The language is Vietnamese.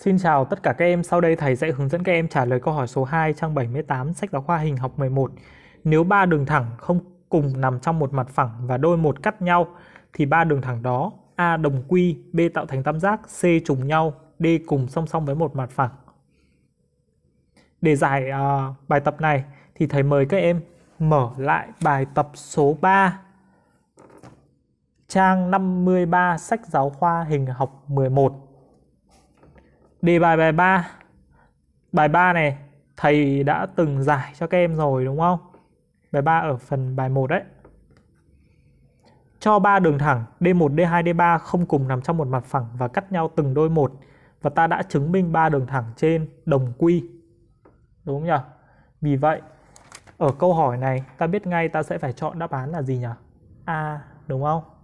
Xin chào tất cả các em, sau đây thầy sẽ hướng dẫn các em trả lời câu hỏi số 2 trang 78 sách giáo khoa hình học 11. Nếu ba đường thẳng không cùng nằm trong một mặt phẳng và đôi một cắt nhau thì ba đường thẳng đó A đồng quy, B tạo thành tam giác, C trùng nhau, D cùng song song với một mặt phẳng. Để giải uh, bài tập này thì thầy mời các em mở lại bài tập số 3 trang 53 sách giáo khoa hình học 11. Đề bài bài 3 Bài 3 này thầy đã từng giải cho các em rồi đúng không? Bài 3 ở phần bài 1 đấy Cho 3 đường thẳng D1, D2, D3 không cùng nằm trong một mặt phẳng và cắt nhau từng đôi một Và ta đã chứng minh ba đường thẳng trên đồng quy Đúng không nhỉ? Vì vậy ở câu hỏi này ta biết ngay ta sẽ phải chọn đáp án là gì nhỉ? A à, đúng không?